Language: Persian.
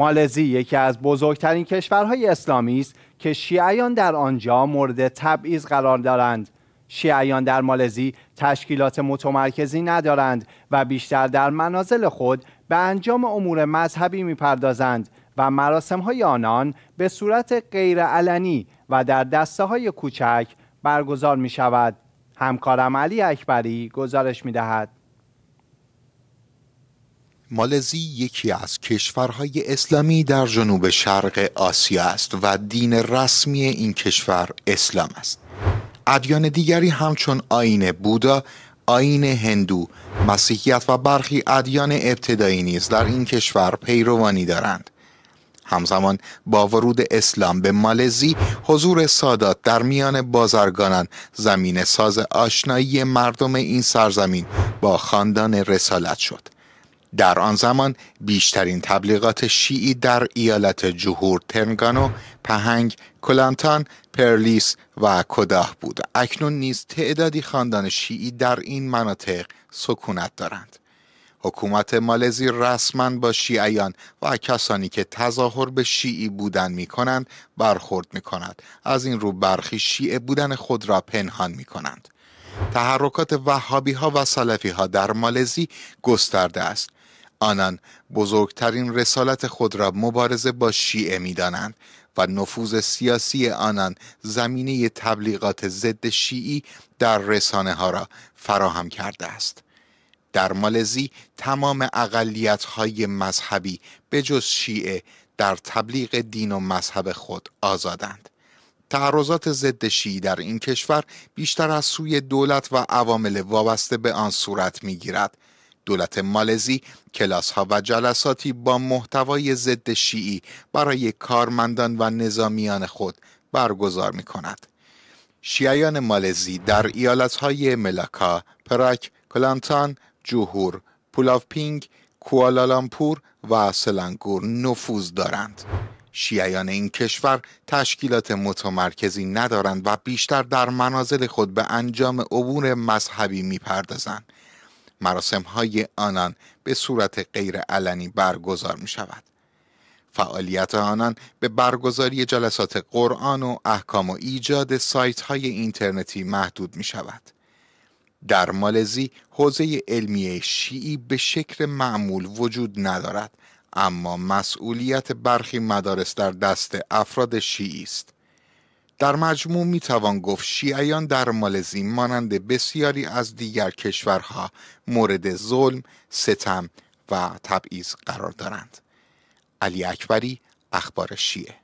مالزی یکی از بزرگترین کشورهای اسلامی است که شیعیان در آنجا مورد تبعیض قرار دارند. شیعیان در مالزی تشکیلات متمرکزی ندارند و بیشتر در منازل خود به انجام امور مذهبی میپردازند و مراسم های آنان به صورت غیرعلنی و در دسته های کوچک برگزار می شود. همکارم علی اکبری گزارش می مالزی یکی از کشورهای اسلامی در جنوب شرق آسیا است و دین رسمی این کشور اسلام است. ادیان دیگری همچون آین بودا، آین هندو، مسیحیت و برخی ادیان ابتدایی نیز در این کشور پیروانی دارند. همزمان با ورود اسلام به مالزی حضور سادات در میان بازرگانان زمین ساز آشنایی مردم این سرزمین با خاندان رسالت شد در آن زمان بیشترین تبلیغات شیعی در ایالت جهور ترنگانو، پهنگ، کلانتان، پرلیس و کداه بود. اکنون نیز تعدادی خاندان شیعی در این مناطق سکونت دارند. حکومت مالزی رسما با شیعیان و کسانی که تظاهر به شیعی بودن می کنند برخورد می کند. از این رو برخی شیعه بودن خود را پنهان می کنند. تحرکات وهابی ها و سلفی ها در مالزی گسترده است. آنان بزرگترین رسالت خود را مبارزه با شیعه می دانند و نفوذ سیاسی آنان زمینه تبلیغات ضد شیعی در رسانه ها را فراهم کرده است. در مالزی تمام اقلیت های مذهبی به جز شیعه در تبلیغ دین و مذهب خود آزادند. تعرضات ضد شیعی در این کشور بیشتر از سوی دولت و عوامل وابسته به آن صورت می گیرد دولت مالزی کلاس ها و جلساتی با محتوای ضد شیعی برای کارمندان و نظامیان خود برگزار می کند. شیعیان مالزی در ایالت های ملاکا، پراک، کلانتان، جوهور، پولاوپینگ، کوالالامپور و سلنگور نفوذ دارند. شیعیان این کشور تشکیلات متمرکزی ندارند و بیشتر در منازل خود به انجام عبور مذهبی میپردازند مراسم های آنان به صورت علنی برگزار می شود. فعالیت آنان به برگزاری جلسات قرآن و احکام و ایجاد سایت های اینترنتی محدود می شود. در مالزی حوزه علمی شیعی به شکل معمول وجود ندارد اما مسئولیت برخی مدارس در دست افراد شیعی است. در مجموع می توان گفت شیعیان در مالزی مانند بسیاری از دیگر کشورها مورد ظلم، ستم و تبعیض قرار دارند. علی اکبری اخبار شیعه